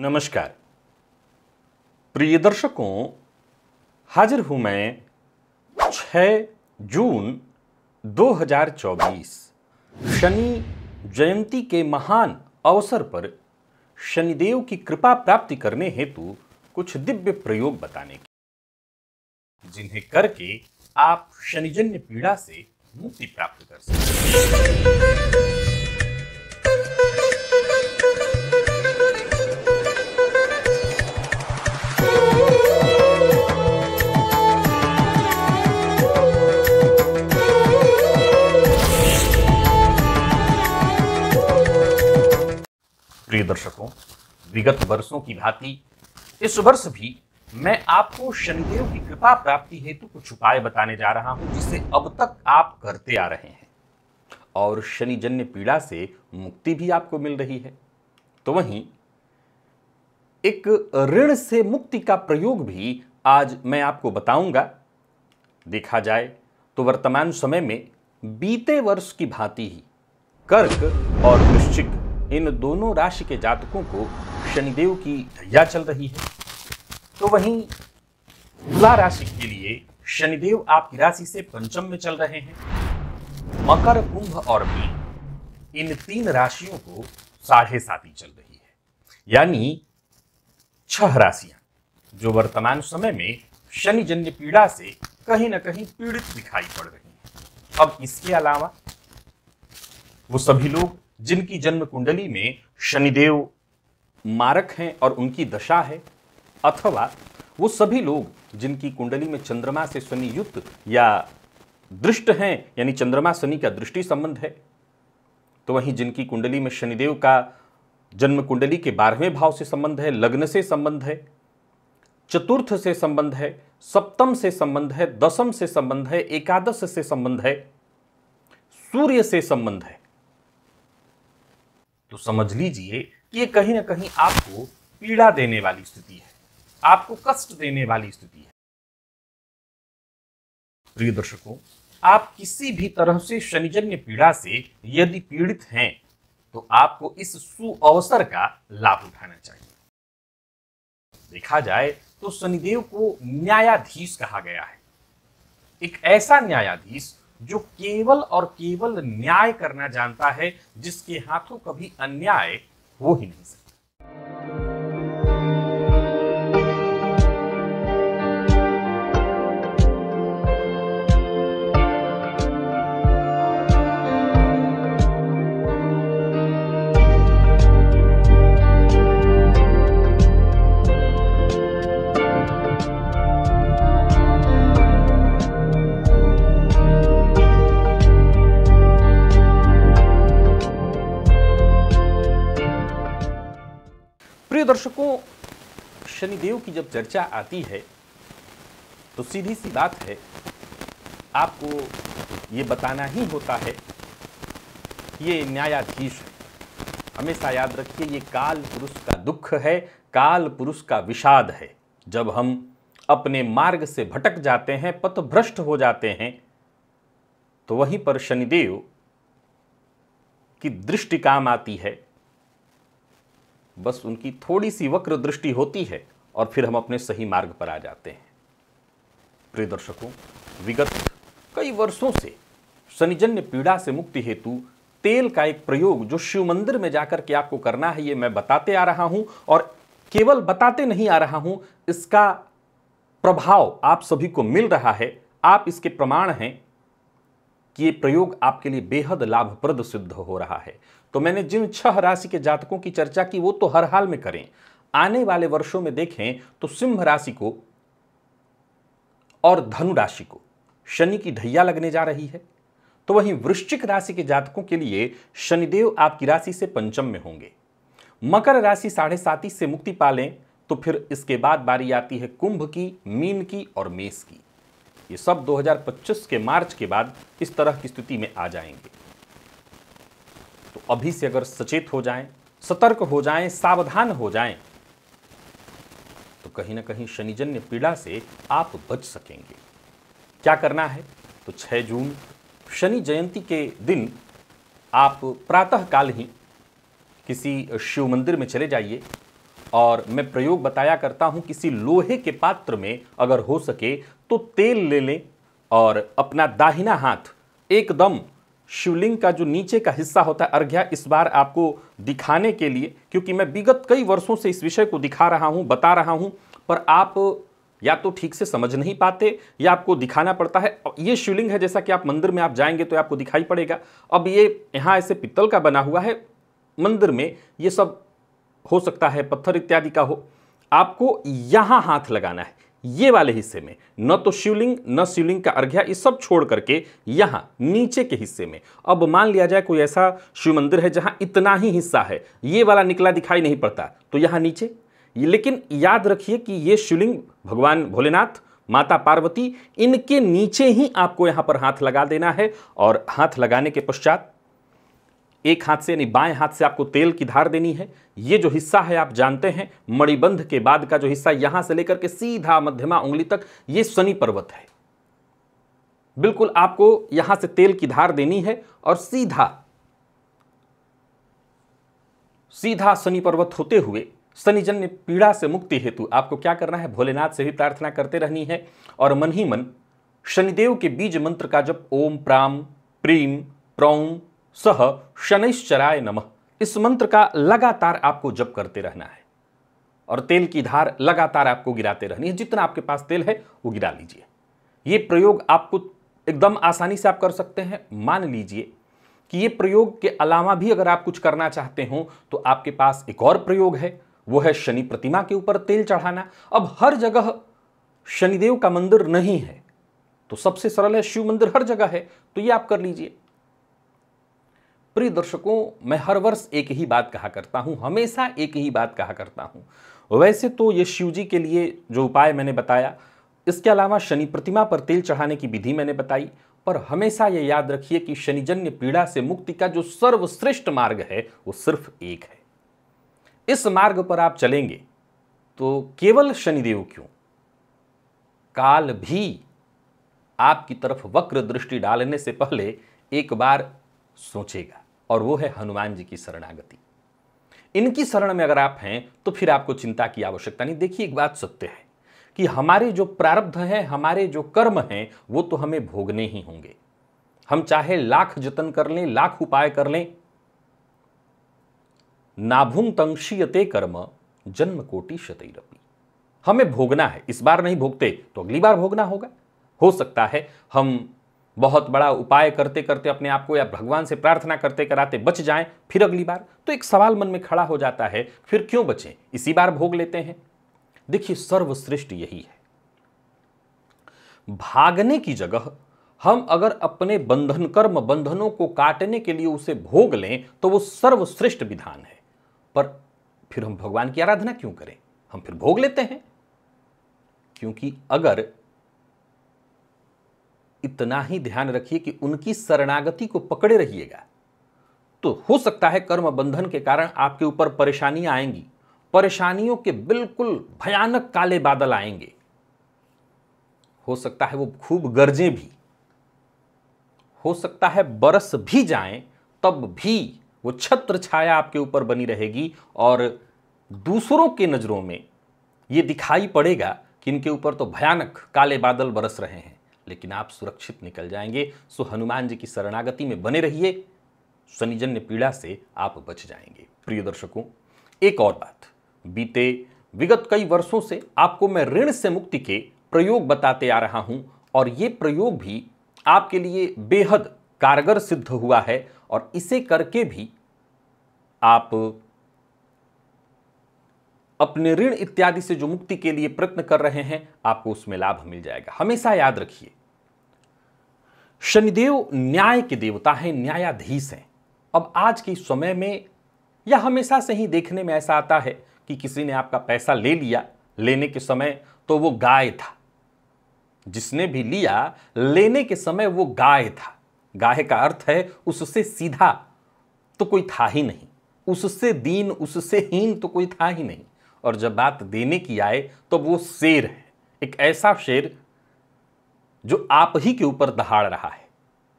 नमस्कार प्रिय दर्शकों हाजिर हूं मैं 6 जून 2024 शनि जयंती के महान अवसर पर शनिदेव की कृपा प्राप्ति करने हेतु कुछ दिव्य प्रयोग बताने के जिन्हें करके आप शनिजन्य पीड़ा से मुक्ति प्राप्त कर सकते हैं विगत वर्षों की भांति इस वर्ष भी मैं आपको शनिदेव की कृपा प्राप्ति हेतु तो कुछ उपाय बताने जा रहा हूं जिसे अब तक आप करते आ रहे हैं और शनिजन्य पीड़ा से मुक्ति भी आपको मिल रही है तो वहीं एक ऋण से मुक्ति का प्रयोग भी आज मैं आपको बताऊंगा देखा जाए तो वर्तमान समय में बीते वर्ष की भांति ही कर्क और वृश्चिक इन दोनों राशि के जातकों को शनिदेव की ढैया चल रही है तो वहीं तुला राशि के लिए शनिदेव आपकी राशि से पंचम में चल रहे हैं मकर कुंभ और मीन इन तीन राशियों को साढ़े साथी चल रही है यानी छह राशियां जो वर्तमान समय में शनि जन्य पीड़ा से कहीं ना कहीं पीड़ित दिखाई पड़ रही है अब इसके अलावा वो सभी लोग जिनकी जन्म कुंडली में शनिदेव मारक हैं और उनकी दशा है अथवा वो सभी लोग जिनकी कुंडली में चंद्रमा से शनि युक्त या दृष्ट हैं यानी चंद्रमा शनि का दृष्टि संबंध है तो वहीं जिनकी कुंडली में शनिदेव का जन्म कुंडली के बारहवें भाव से संबंध है लग्न से संबंध है चतुर्थ से संबंध है सप्तम से संबंध है दसम से संबंध है एकादश से संबंध है सूर्य से संबंध है तो समझ लीजिए कि ये कहीं ना कहीं आपको पीड़ा देने वाली स्थिति है आपको कष्ट देने वाली स्थिति है प्रिय दर्शकों आप किसी भी तरह से शनिजन्य पीड़ा से यदि पीड़ित हैं तो आपको इस सु अवसर का लाभ उठाना चाहिए देखा जाए तो शनिदेव को न्यायाधीश कहा गया है एक ऐसा न्यायाधीश जो केवल और केवल न्याय करना जानता है जिसके हाथों कभी अन्याय वो ही नहीं सकता की जब चर्चा आती है तो सीधी सी बात है आपको ये बताना ही होता है ये न्यायाधीश है हमेशा याद रखिए ये काल पुरुष का दुख है काल पुरुष का विषाद है जब हम अपने मार्ग से भटक जाते हैं पथभ्रष्ट हो जाते हैं तो वहीं पर शनिदेव की दृष्टि काम आती है बस उनकी थोड़ी सी वक्र दृष्टि होती है और फिर हम अपने सही मार्ग पर आ जाते हैं प्रिय दर्शकों विगत कई वर्षों से शनिजन्य पीड़ा से मुक्ति हेतु तेल का एक प्रयोग जो शिव मंदिर में जाकर के आपको करना है ये मैं बताते आ रहा हूं और केवल बताते नहीं आ रहा हूं इसका प्रभाव आप सभी को मिल रहा है आप इसके प्रमाण हैं कि ये प्रयोग आपके लिए बेहद लाभप्रद सिद्ध हो रहा है तो मैंने जिन छह राशि के जातकों की चर्चा की वो तो हर हाल में करें आने वाले वर्षों में देखें तो सिंह राशि को और धनु राशि को शनि की ढैया लगने जा रही है तो वहीं वृश्चिक राशि के जातकों के लिए शनिदेव आपकी राशि से पंचम में होंगे मकर राशि साढ़े साती से मुक्ति पालें तो फिर इसके बाद बारी आती है कुंभ की मीन की और मेष की ये सब 2025 के मार्च के बाद इस तरह की स्थिति में आ जाएंगे तो अभी से अगर सचेत हो जाएं, सतर्क हो जाएं, सावधान हो जाएं, कहीं ना कहीं शनिजन्य पीड़ा से आप बच सकेंगे क्या करना है तो 6 जून शनि जयंती के दिन आप प्रातःकाल ही किसी शिव मंदिर में चले जाइए और मैं प्रयोग बताया करता हूँ किसी लोहे के पात्र में अगर हो सके तो तेल ले लें और अपना दाहिना हाथ एकदम शिवलिंग का जो नीचे का हिस्सा होता है अर्घ्या इस बार आपको दिखाने के लिए क्योंकि मैं विगत कई वर्षों से इस विषय को दिखा रहा हूँ बता रहा हूँ पर आप या तो ठीक से समझ नहीं पाते या आपको दिखाना पड़ता है ये शिवलिंग है जैसा कि आप मंदिर में आप जाएंगे तो आपको दिखाई पड़ेगा अब ये यहाँ ऐसे पित्तल का बना हुआ है मंदिर में ये सब हो सकता है पत्थर इत्यादि का हो आपको यहाँ हाथ लगाना है ये वाले हिस्से में न तो शिवलिंग न शिवलिंग का अर्घ्या ये सब छोड़ करके यहाँ नीचे के हिस्से में अब मान लिया जाए कोई ऐसा शिव मंदिर है जहाँ इतना ही हिस्सा है ये वाला निकला दिखाई नहीं पड़ता तो यहाँ नीचे लेकिन याद रखिए कि ये शिवलिंग भगवान भोलेनाथ माता पार्वती इनके नीचे ही आपको यहां पर हाथ लगा देना है और हाथ लगाने के पश्चात एक हाथ से यानी बाएं हाथ से आपको तेल की धार देनी है ये जो हिस्सा है आप जानते हैं मणिबंध के बाद का जो हिस्सा यहां से लेकर के सीधा मध्यमा उंगली तक ये शनि पर्वत है बिल्कुल आपको यहां से तेल की धार देनी है और सीधा सीधा शनि पर्वत होते हुए शनिजन्य पीड़ा से मुक्ति हेतु आपको क्या करना है भोलेनाथ से भी प्रार्थना करते रहनी है और मन ही मन शनिदेव के बीज मंत्र का जब ओम प्राम प्रीम प्रौम सह शनैश्चराय नमः इस मंत्र का लगातार आपको जप करते रहना है और तेल की धार लगातार आपको गिराते रहनी है जितना आपके पास तेल है वो गिरा लीजिए ये प्रयोग आपको एकदम आसानी से आप कर सकते हैं मान लीजिए कि ये प्रयोग के अलावा भी अगर आप कुछ करना चाहते हो तो आपके पास एक और प्रयोग है वो है शनि प्रतिमा के ऊपर तेल चढ़ाना अब हर जगह शनिदेव का मंदिर नहीं है तो सबसे सरल है शिव मंदिर हर जगह है तो ये आप कर लीजिए प्रिय दर्शकों मैं हर वर्ष एक ही बात कहा करता हूं हमेशा एक ही बात कहा करता हूं वैसे तो ये शिव जी के लिए जो उपाय मैंने बताया इसके अलावा शनि प्रतिमा पर तेल चढ़ाने की विधि मैंने बताई पर हमेशा ये याद रखिए कि शनिजन्य पीड़ा से मुक्ति का जो सर्वश्रेष्ठ मार्ग है वो सिर्फ एक है इस मार्ग पर आप चलेंगे तो केवल शनिदेव क्यों काल भी आपकी तरफ वक्र दृष्टि डालने से पहले एक बार सोचेगा और वो है हनुमान जी की शरणागति इनकी शरण में अगर आप हैं तो फिर आपको चिंता की आवश्यकता नहीं देखिए एक बात सत्य है कि हमारे जो प्रारब्ध हैं हमारे जो कर्म हैं वो तो हमें भोगने ही होंगे हम चाहे लाख जतन कर लें लाख उपाय कर लें नाभुंग कर्म जन्म कोटि शतरपि हमें भोगना है इस बार नहीं भोगते तो अगली बार भोगना होगा हो सकता है हम बहुत बड़ा उपाय करते करते अपने आप को या भगवान से प्रार्थना करते कराते बच जाएं फिर अगली बार तो एक सवाल मन में खड़ा हो जाता है फिर क्यों बचें इसी बार भोग लेते हैं देखिए सर्वश्रेष्ठ यही है भागने की जगह हम अगर अपने बंधन कर्म बंधनों को काटने के लिए उसे भोग लें तो वो सर्वश्रेष्ठ विधान है पर फिर हम भगवान की आराधना क्यों करें हम फिर भोग लेते हैं क्योंकि अगर इतना ही ध्यान रखिए कि उनकी शरणागति को पकड़े रहिएगा तो हो सकता है कर्म बंधन के कारण आपके ऊपर परेशानियां आएंगी परेशानियों के बिल्कुल भयानक काले बादल आएंगे हो सकता है वो खूब गरजें भी हो सकता है बरस भी जाएं तब भी वो छत्र छाया आपके ऊपर बनी रहेगी और दूसरों के नज़रों में ये दिखाई पड़ेगा कि इनके ऊपर तो भयानक काले बादल बरस रहे हैं लेकिन आप सुरक्षित निकल जाएंगे सो हनुमान जी की शरणागति में बने रहिए शनिजन्य पीड़ा से आप बच जाएंगे प्रिय दर्शकों एक और बात बीते विगत कई वर्षों से आपको मैं ऋण से मुक्ति के प्रयोग बताते आ रहा हूं और ये प्रयोग भी आपके लिए बेहद कारगर सिद्ध हुआ है और इसे करके भी आप अपने ऋण इत्यादि से जो मुक्ति के लिए प्रयत्न कर रहे हैं आपको उसमें लाभ मिल जाएगा हमेशा याद रखिए शनिदेव न्याय के देवता हैं न्यायाधीश हैं अब आज के समय में या हमेशा से ही देखने में ऐसा आता है कि किसी ने आपका पैसा ले लिया लेने के समय तो वो गाय था जिसने भी लिया लेने के समय वो गाय था गाह का अर्थ है उससे सीधा तो कोई था ही नहीं उससे दीन उससे हीन तो कोई था ही नहीं और जब बात देने की आए तो वो शेर है एक ऐसा शेर जो आप ही के ऊपर दहाड़ रहा है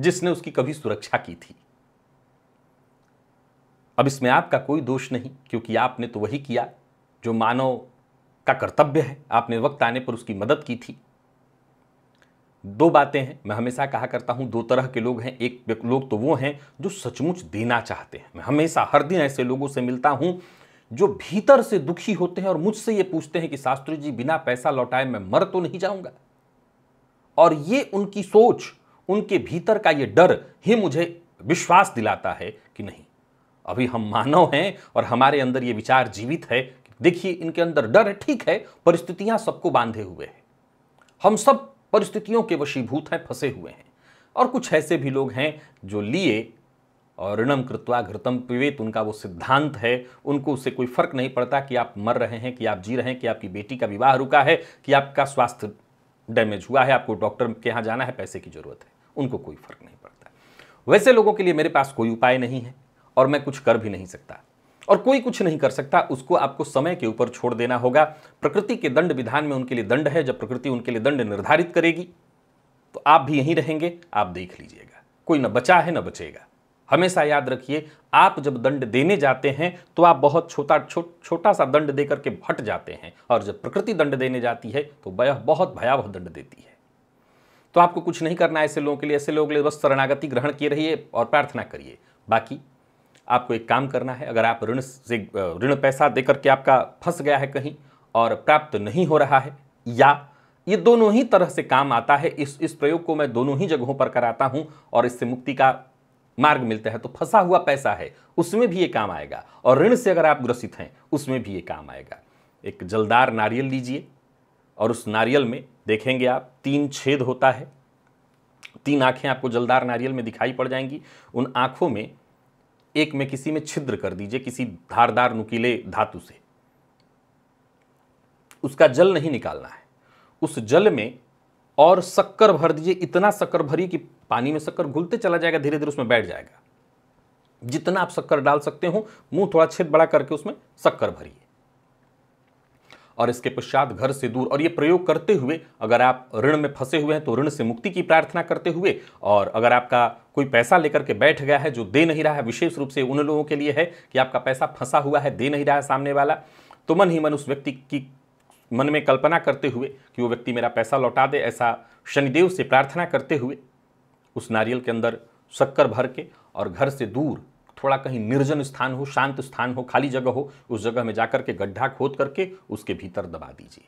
जिसने उसकी कभी सुरक्षा की थी अब इसमें आपका कोई दोष नहीं क्योंकि आपने तो वही किया जो मानव का कर्तव्य है आपने वक्त आने पर उसकी मदद की थी दो बातें हैं मैं हमेशा कहा करता हूं दो तरह के लोग हैं एक लोग तो वो हैं जो सचमुच देना चाहते हैं मैं हमेशा हर दिन ऐसे लोगों से मिलता हूं जो भीतर से दुखी होते हैं और मुझसे ये पूछते हैं कि शास्त्री जी बिना पैसा लौटाए मैं मर तो नहीं जाऊंगा और ये उनकी सोच उनके भीतर का ये डर ही मुझे विश्वास दिलाता है कि नहीं अभी हम मानव हैं और हमारे अंदर ये विचार जीवित है देखिए इनके अंदर डर ठीक है परिस्थितियां सबको बांधे हुए हैं हम सब परिस्थितियों के वशीभूत हैं फंसे हुए हैं और कुछ ऐसे भी लोग हैं जो लिए और ऋणम कृत्वा घृतम पिवेत उनका वो सिद्धांत है उनको उससे कोई फर्क नहीं पड़ता कि आप मर रहे हैं कि आप जी रहे हैं कि आपकी बेटी का विवाह रुका है कि आपका स्वास्थ्य डैमेज हुआ है आपको डॉक्टर के यहाँ जाना है पैसे की ज़रूरत है उनको कोई फर्क नहीं पड़ता वैसे लोगों के लिए मेरे पास कोई उपाय नहीं है और मैं कुछ कर भी नहीं सकता और कोई कुछ नहीं कर सकता उसको आपको समय के ऊपर छोड़ देना होगा प्रकृति के दंड विधान में उनके लिए दंड है जब प्रकृति उनके लिए दंड निर्धारित करेगी तो आप भी यहीं रहेंगे आप देख लीजिएगा कोई न बचा है न बचेगा हमेशा याद रखिए आप जब दंड देने जाते हैं तो आप बहुत छोटा छो, छोटा सा दंड दे करके हट जाते हैं और जब प्रकृति दंड देने जाती है तो वह बहुत भयावह दंड देती है तो आपको कुछ नहीं करना है ऐसे लोगों के लिए ऐसे लोगों के लिए बस शरणागति ग्रहण किए रहिए और प्रार्थना करिए बाकी आपको एक काम करना है अगर आप ऋण से ऋण पैसा देकर के आपका फंस गया है कहीं और प्राप्त नहीं हो रहा है या ये दोनों ही तरह से काम आता है इस इस प्रयोग को मैं दोनों ही जगहों पर कराता हूं और इससे मुक्ति का मार्ग मिलता है तो फंसा हुआ पैसा है उसमें भी ये काम आएगा और ऋण से अगर आप ग्रसित हैं उसमें भी ये काम आएगा एक जलदार नारियल लीजिए और उस नारियल में देखेंगे आप तीन छेद होता है तीन आंखें आपको जलदार नारियल में दिखाई पड़ जाएंगी उन आंखों में एक में किसी में छिद्र कर दीजिए किसी धारदार नुकीले धातु से उसका जल नहीं निकालना है उस जल में और शक्कर भर दीजिए इतना शक्कर भरिए कि पानी में शक्कर घुलते चला जाएगा धीरे धीरे उसमें बैठ जाएगा जितना आप शक्कर डाल सकते हो मुंह थोड़ा छेद बड़ा करके उसमें शक्कर भरिए और इसके पश्चात घर से दूर और ये प्रयोग करते हुए अगर आप ऋण में फंसे हुए हैं तो ऋण से मुक्ति की प्रार्थना करते हुए और अगर आपका कोई पैसा लेकर के बैठ गया है जो दे नहीं रहा है विशेष रूप से उन लोगों के लिए है कि आपका पैसा फंसा हुआ है दे नहीं रहा है सामने वाला तो मन ही मन उस व्यक्ति की मन में कल्पना करते हुए कि वो व्यक्ति मेरा पैसा लौटा दे ऐसा शनिदेव से प्रार्थना करते हुए उस नारियल के अंदर शक्कर भर के और घर से दूर थोड़ा कहीं निर्जन स्थान हो शांत स्थान हो खाली जगह हो उस जगह में जाकर के गड्ढा खोद करके उसके भीतर दबा दीजिए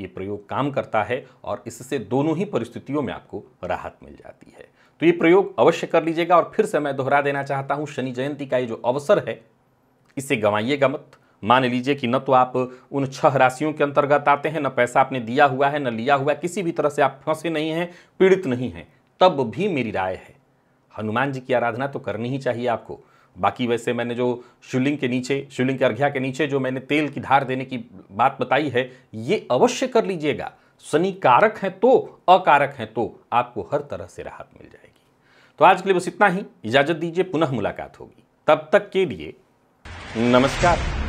ये प्रयोग काम करता है और इससे दोनों ही परिस्थितियों में आपको राहत मिल जाती है तो ये प्रयोग अवश्य कर लीजिएगा और फिर से मैं दोहरा देना चाहता हूँ शनि जयंती का ये जो अवसर है इसे गंवाइएगा मत मान लीजिए कि न तो आप उन छह राशियों के अंतर्गत आते हैं न पैसा आपने दिया हुआ है न लिया हुआ है किसी भी तरह से आप फंसे नहीं हैं पीड़ित नहीं हैं तब भी मेरी राय है हनुमान जी की आराधना तो करनी ही चाहिए आपको बाकी वैसे मैंने जो शिवलिंग के नीचे शिवलिंग के अर्घ्या के नीचे जो मैंने तेल की धार देने की बात बताई है ये अवश्य कर लीजिएगा शनि कारक हैं तो अकारक हैं तो आपको हर तरह से राहत मिल जाएगी तो आज के लिए बस इतना ही इजाज़त दीजिए पुनः मुलाकात होगी तब तक के लिए नमस्कार